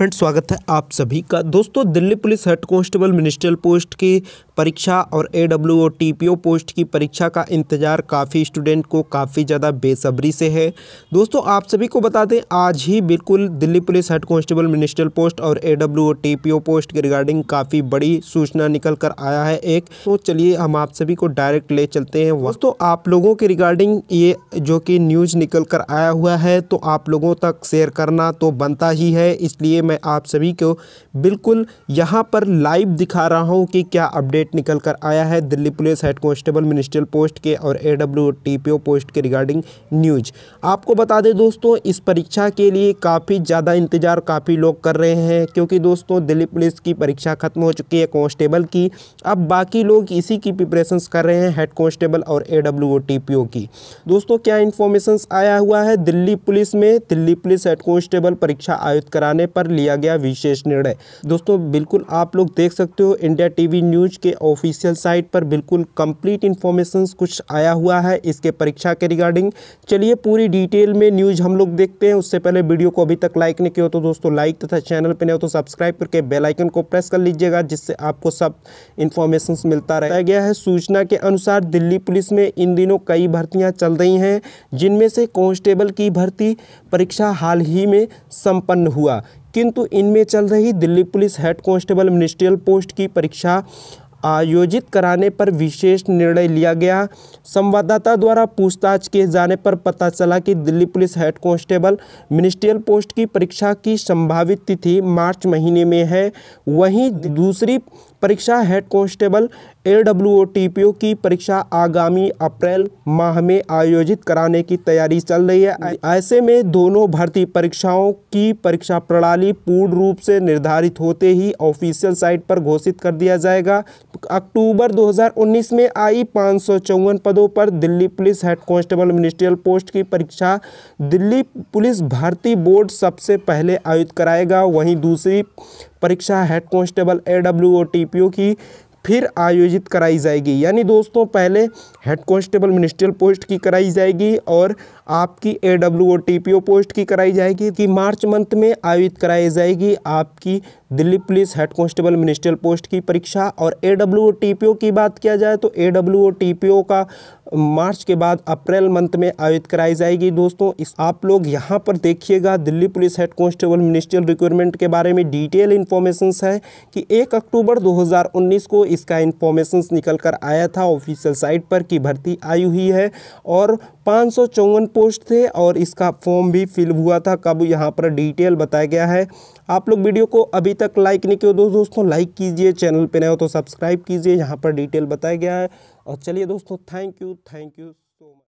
friend स्वागत है आप सभी का दोस्तों Delhi police head constable ministerial post की परीक्षा और A W O T P O post की परीक्षा का इंतज़ार काफ़ी स्टूडेंट को काफ़ी ज़्यादा बेसब्री से है दोस्तों आप सभी को बता दें आज ही बिल्कुल Delhi police head constable ministerial post और A W O T P O post के रिगार्डिंग काफ़ी बड़ी सूचना निकल कर आया है एक तो चलिए हम आप सभी को डायरेक्ट ले चलते हैं दोस्तों आप लोगों के रिगार्डिंग ये जो कि न्यूज़ निकल कर आया हुआ है तो आप लोगों तक शेयर करना तो बनता ही है इसलिए मैं आप सभी को बिल्कुल यहाँ पर लाइव दिखा रहा हूँ कि क्या अपडेट निकल कर आया है Delhi police head constable ministerial post के और ए डब्ल्यू पोस्ट के रिगार्डिंग न्यूज आपको बता दें दोस्तों इस परीक्षा के लिए काफ़ी ज़्यादा इंतज़ार काफ़ी लोग कर रहे हैं क्योंकि दोस्तों दिल्ली पुलिस की परीक्षा खत्म हो चुकी है कॉन्स्टेबल की अब बाकी लोग इसी की प्रिपरेशन कर रहे हैं हेड कॉन्स्टेबल और ए डब्ल्यू की दोस्तों क्या इन्फॉर्मेशन आया हुआ है दिल्ली पुलिस में दिल्ली पुलिस हेड कॉन्स्टेबल परीक्षा आयोजित कराने पर लिया गया विशेष निर्णय दोस्तों बिल्कुल आप लोग देख सकते हो इंडिया टीवी न्यूज के ऑफिशियल साइट पर बिल्कुल कंप्लीट इन्फॉर्मेशन कुछ आया हुआ है इसके परीक्षा के रिगार्डिंग चलिए पूरी डिटेल में न्यूज हम लोग देखते हैं उससे पहले वीडियो को अभी तक लाइक नहीं किया तो दोस्तों लाइक तथा चैनल पर नहीं हो तो सब्सक्राइब करके बेलाइकन को प्रेस कर लीजिएगा जिससे आपको सब इन्फॉर्मेशन मिलता रहता गया है सूचना के अनुसार दिल्ली पुलिस में इन दिनों कई भर्तियां चल रही हैं जिनमें से कॉन्स्टेबल की भर्ती परीक्षा हाल ही में संपन्न हुआ किंतु इनमें चल रही Delhi police head constable ministerial post की परीक्षा आयोजित कराने पर विशेष निर्णय लिया गया संवाददाता द्वारा पूछताछ किए जाने पर पता चला कि Delhi police head constable ministerial post की परीक्षा की संभावित तिथि मार्च महीने में है वहीं दूसरी परीक्षा हेड कांस्टेबल ए डब्ल्यू की परीक्षा आगामी अप्रैल माह में आयोजित कराने की तैयारी चल रही है ऐसे में दोनों भर्ती परीक्षाओं की परीक्षा प्रणाली पूर्ण रूप से निर्धारित होते ही ऑफिशियल साइट पर घोषित कर दिया जाएगा अक्टूबर 2019 में आई पाँच पदों पर Delhi police head constable ministerial post की परीक्षा दिल्ली पुलिस भर्ती बोर्ड सबसे पहले आयोजित कराएगा वहीं दूसरी परीक्षा head constable A W O T P O की फिर आयोजित कराई जाएगी यानी दोस्तों पहले हेड कॉन्स्टेबल मिनिस्ट्रियल पोस्ट की कराई जाएगी और आपकी A W O T P O post की कराई जाएगी कि मार्च मंथ में आयोजित कराई जाएगी आपकी Delhi police head constable ministerial post की परीक्षा और A W O T P O की बात किया जाए तो A W O T P O का मार्च के बाद अप्रैल मंथ में आयोजित कराई जाएगी दोस्तों इस आप लोग यहाँ पर देखिएगा Delhi police head constable ministerial requirement के बारे में डिटेल इन्फॉर्मेशन है कि एक अक्टूबर 2019 को इसका इन्फॉर्मेशन निकल कर आया था ऑफिशियल साइट पर कि भर्ती आई हुई है और पाँच पोस्ट थे और इसका फॉर्म भी फिल हुआ था कब यहाँ पर डिटेल बताया गया है आप लोग वीडियो को अभी तक लाइक नहीं किया दोस्तों लाइक कीजिए चैनल पर नए हो तो सब्सक्राइब कीजिए यहाँ पर डिटेल बताया गया है और चलिए दोस्तों थैंक यू थैंक यू